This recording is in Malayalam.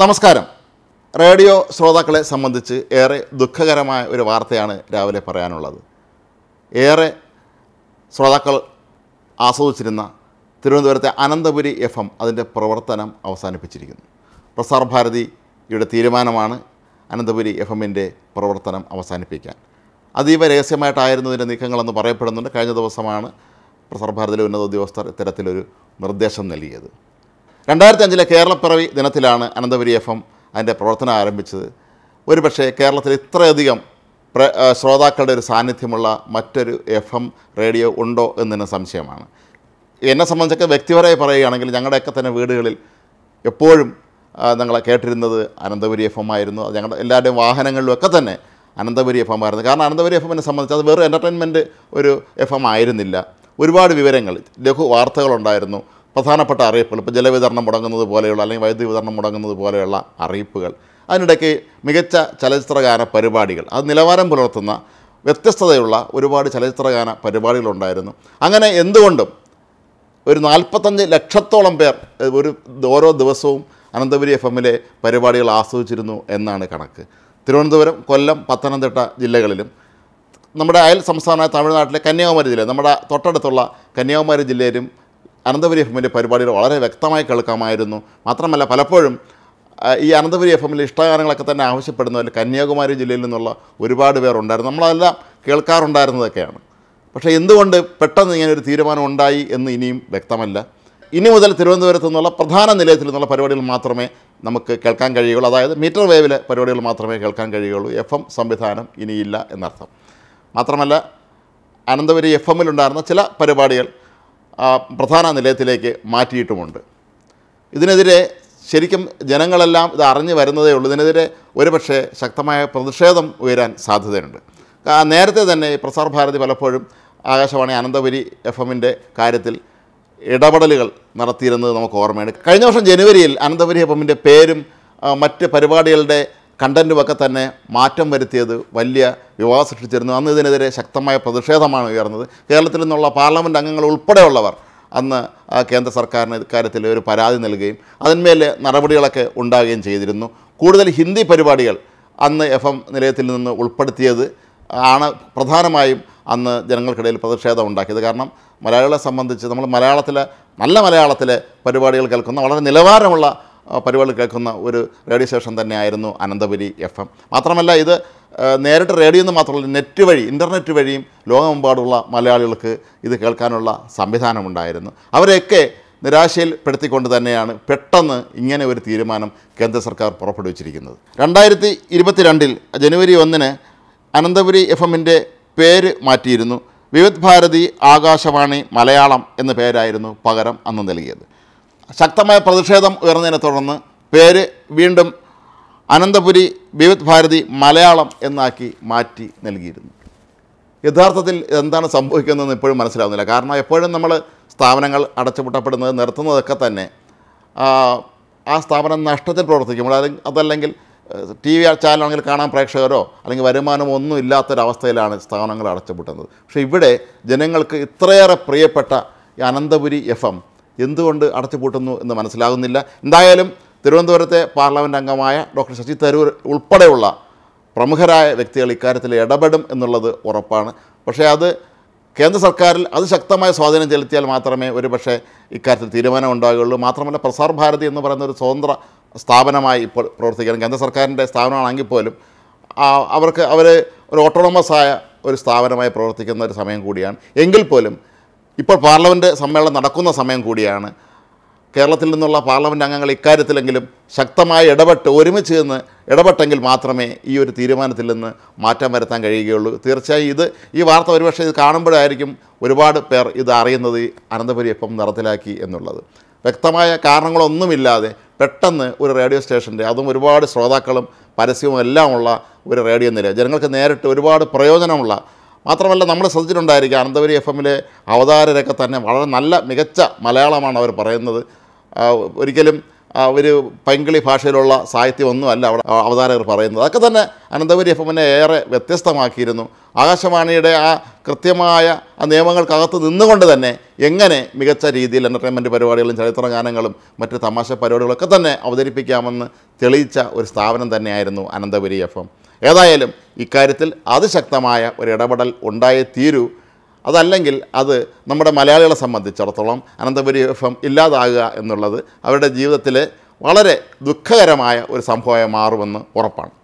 നമസ്കാരം റേഡിയോ ശ്രോതാക്കളെ സംബന്ധിച്ച് ഏറെ ദുഃഖകരമായ ഒരു വാർത്തയാണ് രാവിലെ പറയാനുള്ളത് ഏറെ ശ്രോതാക്കൾ ആസ്വദിച്ചിരുന്ന തിരുവനന്തപുരത്തെ അനന്തപുരി എഫ് എം അതിൻ്റെ പ്രവർത്തനം അവസാനിപ്പിച്ചിരിക്കുന്നു പ്രസാർ ഭാരതിയുടെ തീരുമാനമാണ് അനന്തപുരി എഫ് എമ്മിൻ്റെ പ്രവർത്തനം അവസാനിപ്പിക്കാൻ അതീവ രഹസ്യമായിട്ടായിരുന്നു ഇതിൻ്റെ നീക്കങ്ങളെന്ന് പറയപ്പെടുന്നുണ്ട് കഴിഞ്ഞ ദിവസമാണ് പ്രസാർ ഭാരതിയിലെ ഉന്നത ഉദ്യോഗസ്ഥർ ഇത്തരത്തിലൊരു നിർദ്ദേശം നൽകിയത് രണ്ടായിരത്തി അഞ്ചിലെ കേരളപ്പിറവി ദിനത്തിലാണ് അനന്തപുരി എഫ് എം അതിൻ്റെ പ്രവർത്തനം ആരംഭിച്ചത് ഒരുപക്ഷേ കേരളത്തിൽ ഇത്രയധികം പ്ര ശ്രോതാക്കളുടെ ഒരു സാന്നിധ്യമുള്ള മറ്റൊരു എഫ് എം റേഡിയോ ഉണ്ടോ എന്നതിന് സംശയമാണ് എന്നെ സംബന്ധിച്ചൊക്കെ വ്യക്തിപരമായി പറയുകയാണെങ്കിൽ ഞങ്ങളുടെയൊക്കെ തന്നെ വീടുകളിൽ എപ്പോഴും ഞങ്ങളെ കേട്ടിരുന്നത് അനന്തപുരി എഫ് എം ആയിരുന്നു ഞങ്ങളുടെ എല്ലാവരുടെയും വാഹനങ്ങളിലുമൊക്കെ തന്നെ അനന്തപുരി എഫ് എം ആയിരുന്നു കാരണം അനന്തപുരി എഫ് എമ്മിനെ സംബന്ധിച്ച് അത് വെറും എൻ്റർടൈൻമെൻറ്റ് ഒരു എഫ് എം ആയിരുന്നില്ല ഒരുപാട് വിവരങ്ങൾ ലഘു വാർത്തകളുണ്ടായിരുന്നു പ്രധാനപ്പെട്ട അറിയിപ്പുകൾ ഇപ്പോൾ ജലവിതരണം മുടങ്ങുന്നത് പോലെയുള്ള അല്ലെങ്കിൽ വൈദ്യുതി വിതരണം മുടങ്ങുന്നത് പോലെയുള്ള അറിയിപ്പുകൾ അതിനിടയ്ക്ക് മികച്ച ചലച്ചിത്രഗാന പരിപാടികൾ അത് നിലവാരം പുലർത്തുന്ന വ്യത്യസ്തതയുള്ള ഒരുപാട് ചലച്ചിത്രഗാന പരിപാടികളുണ്ടായിരുന്നു അങ്ങനെ എന്തുകൊണ്ടും ഒരു നാൽപ്പത്തഞ്ച് ലക്ഷത്തോളം പേർ ഒരു ഓരോ ദിവസവും അനന്തപുരി എഫ് എമ്മിലെ പരിപാടികൾ ആസ്വദിച്ചിരുന്നു എന്നാണ് കണക്ക് തിരുവനന്തപുരം കൊല്ലം പത്തനംതിട്ട ജില്ലകളിലും നമ്മുടെ അയൽ സംസ്ഥാനമായ തമിഴ്നാട്ടിലെ കന്യാകുമാരി ജില്ല നമ്മുടെ തൊട്ടടുത്തുള്ള കന്യാകുമാരി ജില്ലയിലും അനന്തപുരി എഫ് എമ്മിൻ്റെ പരിപാടികൾ വളരെ വ്യക്തമായി കേൾക്കാമായിരുന്നു മാത്രമല്ല പലപ്പോഴും ഈ അനന്തപുരി എഫ് എമ്മിലെ ഇഷ്ടഗാനങ്ങളൊക്കെ തന്നെ ആവശ്യപ്പെടുന്നവർ കന്യാകുമാരി ജില്ലയിൽ നിന്നുള്ള ഒരുപാട് പേരുണ്ടായിരുന്നു നമ്മളതെല്ലാം കേൾക്കാറുണ്ടായിരുന്നതൊക്കെയാണ് പക്ഷേ എന്തുകൊണ്ട് പെട്ടെന്ന് ഇങ്ങനെ ഒരു തീരുമാനം ഉണ്ടായി എന്ന് ഇനിയും വ്യക്തമല്ല ഇനി മുതൽ തിരുവനന്തപുരത്ത് നിന്നുള്ള പ്രധാന നിലയത്തിൽ നിന്നുള്ള പരിപാടികൾ മാത്രമേ നമുക്ക് കേൾക്കാൻ കഴിയുള്ളൂ അതായത് മീറ്റർ വേവിലെ പരിപാടികൾ മാത്രമേ കേൾക്കാൻ കഴിയുള്ളൂ എഫ് എം സംവിധാനം ഇനിയില്ല എന്നർത്ഥം മാത്രമല്ല അനന്തപുരി എഫ് എമ്മിലുണ്ടായിരുന്ന ചില പരിപാടികൾ പ്രധാന നിലയത്തിലേക്ക് മാറ്റിയിട്ടുമുണ്ട് ഇതിനെതിരെ ശരിക്കും ജനങ്ങളെല്ലാം ഇത് അറിഞ്ഞു വരുന്നതേ ഉള്ളൂ ഇതിനെതിരെ ഒരുപക്ഷെ ശക്തമായ പ്രതിഷേധം ഉയരാൻ സാധ്യതയുണ്ട് നേരത്തെ തന്നെ പ്രസാർ ഭാരതി പലപ്പോഴും ആകാശവാണി അനന്തപുരി എഫ് എമ്മിൻ്റെ കാര്യത്തിൽ ഇടപെടലുകൾ നടത്തിയിരുന്നത് നമുക്ക് ഓർമ്മയുണ്ട് കഴിഞ്ഞ വർഷം ജനുവരിയിൽ അനന്തപുരി എഫ് എമ്മിൻ്റെ പേരും മറ്റ് പരിപാടികളുടെ കണ്ടൻറ്റുമൊക്കെ തന്നെ മാറ്റം വരുത്തിയത് വലിയ വിവാദം സൃഷ്ടിച്ചിരുന്നു അന്ന് ഇതിനെതിരെ ശക്തമായ പ്രതിഷേധമാണ് ഉയർന്നത് കേരളത്തിൽ നിന്നുള്ള പാർലമെൻറ്റ് അംഗങ്ങൾ ഉൾപ്പെടെയുള്ളവർ അന്ന് കേന്ദ്ര സർക്കാരിന് ഇക്കാര്യത്തിൽ ഒരു പരാതി നൽകുകയും അതിന്മേൽ നടപടികളൊക്കെ ഉണ്ടാകുകയും ചെയ്തിരുന്നു കൂടുതൽ ഹിന്ദി പരിപാടികൾ അന്ന് എഫ് എം നിലയത്തിൽ നിന്ന് ഉൾപ്പെടുത്തിയത് ആണ് പ്രധാനമായും അന്ന് ജനങ്ങൾക്കിടയിൽ പ്രതിഷേധം ഉണ്ടാക്കിയത് കാരണം മലയാളികളെ സംബന്ധിച്ച് നമ്മൾ മലയാളത്തിലെ നല്ല മലയാളത്തിലെ പരിപാടികൾ കേൾക്കുന്ന വളരെ നിലവാരമുള്ള പരിപാടി കേൾക്കുന്ന ഒരു റേഡിയോ സ്റ്റേഷൻ തന്നെയായിരുന്നു അനന്തപുരി എഫ് എം മാത്രമല്ല ഇത് നേരിട്ട് റേഡിയോ എന്ന് മാത്രമല്ല നെറ്റ് വഴി ഇൻ്റർനെറ്റ് വഴിയും ലോകമെമ്പാടുള്ള മലയാളികൾക്ക് ഇത് കേൾക്കാനുള്ള സംവിധാനമുണ്ടായിരുന്നു അവരെയൊക്കെ നിരാശയിൽ പെടുത്തിക്കൊണ്ട് തന്നെയാണ് പെട്ടെന്ന് ഇങ്ങനെ ഒരു തീരുമാനം കേന്ദ്ര സർക്കാർ പുറപ്പെടുവിച്ചിരിക്കുന്നത് രണ്ടായിരത്തി രണ്ടിൽ ജനുവരി ഒന്നിന് അനന്തപുരി എഫ് എമ്മിൻ്റെ പേര് മാറ്റിയിരുന്നു വിവിധ് ഭാരതി ആകാശവാണി മലയാളം എന്ന പേരായിരുന്നു പകരം അന്ന് നൽകിയത് ശക്തമായ പ്രതിഷേധം ഉയർന്നതിനെ തുടർന്ന് പേര് വീണ്ടും അനന്തപുരി വിവിധ് ഭാരതി മലയാളം എന്നാക്കി മാറ്റി നൽകിയിരുന്നു യഥാർത്ഥത്തിൽ എന്താണ് സംഭവിക്കുന്നതെന്ന് ഇപ്പോഴും മനസ്സിലാവുന്നില്ല കാരണം എപ്പോഴും നമ്മൾ സ്ഥാപനങ്ങൾ അടച്ചുപൂട്ടപ്പെടുന്നത് നിർത്തുന്നതൊക്കെ തന്നെ ആ സ്ഥാപനം നഷ്ടത്തിൽ പ്രവർത്തിക്കും അതല്ലെങ്കിൽ ടി വി ചാനലാണെങ്കിൽ കാണാൻ പ്രേക്ഷകരോ അല്ലെങ്കിൽ വരുമാനമോ ഒന്നും ഇല്ലാത്തൊരവസ്ഥയിലാണ് സ്ഥാപനങ്ങൾ അടച്ചുപൂട്ടുന്നത് പക്ഷേ ഇവിടെ ജനങ്ങൾക്ക് ഇത്രയേറെ പ്രിയപ്പെട്ട ഈ അനന്തപുരി എഫ് എം എന്തുകൊണ്ട് അടച്ചുപൂട്ടുന്നു എന്ന് മനസ്സിലാകുന്നില്ല എന്തായാലും തിരുവനന്തപുരത്തെ പാർലമെൻ്റ് അംഗമായ ഡോക്ടർ ശശി തരൂർ ഉൾപ്പെടെയുള്ള പ്രമുഖരായ വ്യക്തികൾ ഇക്കാര്യത്തിൽ ഇടപെടും എന്നുള്ളത് ഉറപ്പാണ് പക്ഷേ അത് കേന്ദ്ര സർക്കാരിൽ അത് ശക്തമായ സ്വാധീനം ചെലുത്തിയാൽ മാത്രമേ ഒരുപക്ഷെ ഇക്കാര്യത്തിൽ തീരുമാനം ഉണ്ടാകുകയുള്ളൂ മാത്രമല്ല പ്രസാർ ഭാരതി എന്ന് പറയുന്ന ഒരു സ്വതന്ത്ര സ്ഥാപനമായി ഇപ്പോൾ പ്രവർത്തിക്കുകയാണ് കേന്ദ്ര സർക്കാരിൻ്റെ സ്ഥാപനമാണെങ്കിൽ പോലും അവർക്ക് അവർ ഒരു ഓട്ടോണമസ് ആയ ഒരു സ്ഥാപനമായി പ്രവർത്തിക്കുന്ന ഒരു സമയം കൂടിയാണ് എങ്കിൽ പോലും ഇപ്പോൾ പാർലമെൻറ്റ് സമ്മേളനം നടക്കുന്ന സമയം കൂടിയാണ് കേരളത്തിൽ നിന്നുള്ള പാർലമെൻറ്റ് അംഗങ്ങൾ ഇക്കാര്യത്തിലെങ്കിലും ശക്തമായി ഇടപെട്ട് ഒരുമിച്ച് നിന്ന് ഇടപെട്ടെങ്കിൽ മാത്രമേ ഈ ഒരു തീരുമാനത്തിൽ നിന്ന് മാറ്റം വരുത്താൻ കഴിയുകയുള്ളൂ തീർച്ചയായും ഇത് ഈ വാർത്ത ഒരുപക്ഷെ ഇത് കാണുമ്പോഴായിരിക്കും ഒരുപാട് പേർ ഇത് അറിയുന്നത് അനന്തപുരി എപ്പം നിറത്തിലാക്കി എന്നുള്ളത് വ്യക്തമായ കാരണങ്ങളൊന്നുമില്ലാതെ പെട്ടെന്ന് ഒരു റേഡിയോ സ്റ്റേഷൻ്റെ അതും ഒരുപാട് ശ്രോതാക്കളും പരസ്യവും എല്ലാമുള്ള ഒരു റേഡിയോ നിലയം ജനങ്ങൾക്ക് നേരിട്ട് ഒരുപാട് പ്രയോജനമുള്ള മാത്രമല്ല നമ്മൾ ശ്രദ്ധിച്ചിട്ടുണ്ടായിരിക്കും അനന്തപുരി എഫ് എമ്മിലെ അവതാരരൊക്കെ തന്നെ വളരെ നല്ല മികച്ച മലയാളമാണ് അവർ പറയുന്നത് ഒരിക്കലും ഒരു പൈങ്കിളി ഭാഷയിലുള്ള സാഹിത്യമൊന്നുമല്ല അവിടെ അവതാരകർ പറയുന്നത് അതൊക്കെ തന്നെ അനന്തപുരി എഫ് എമ്മിനെ ഏറെ വ്യത്യസ്തമാക്കിയിരുന്നു ആകാശവാണിയുടെ ആ കൃത്യമായ ആ നിയമങ്ങൾക്കകത്ത് നിന്നുകൊണ്ട് തന്നെ എങ്ങനെ മികച്ച രീതിയിൽ എൻ്റർടൈൻമെൻറ്റ് പരിപാടികളും ചരിത്ര ഗാനങ്ങളും മറ്റ് തമാശ പരിപാടികളൊക്കെ തന്നെ അവതരിപ്പിക്കാമെന്ന് തെളിയിച്ച ഒരു സ്ഥാപനം തന്നെയായിരുന്നു അനന്തപുരി എഫ് എം ഏതായാലും ഇക്കാര്യത്തിൽ അതിശക്തമായ ഒരു ഇടപെടൽ ഉണ്ടായേ തീരൂ അതല്ലെങ്കിൽ അത് നമ്മുടെ മലയാളികളെ സംബന്ധിച്ചിടത്തോളം അനന്തപുരി എഫ് എം ഇല്ലാതാകുക എന്നുള്ളത് അവരുടെ ജീവിതത്തിലെ വളരെ ദുഃഖകരമായ ഒരു സംഭവമായി മാറുമെന്ന് ഉറപ്പാണ്